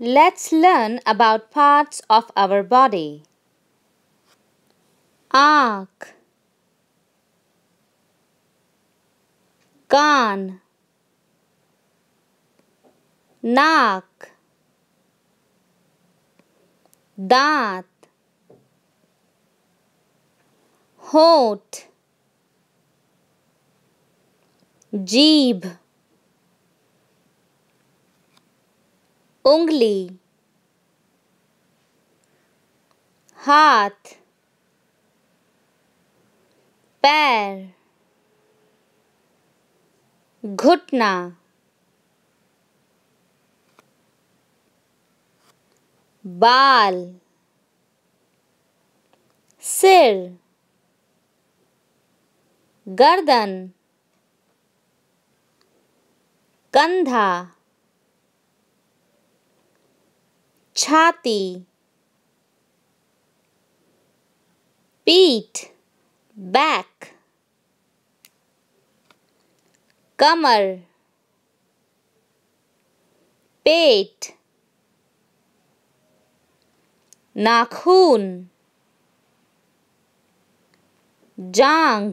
Let's learn about parts of our body. Ark Gone Knock Dant Hot Jeeb उंगली हाथ पैर घुटना बाल सिर गर्दन कंधा छाती पीठ बैक कमर पेट नाखून जांघ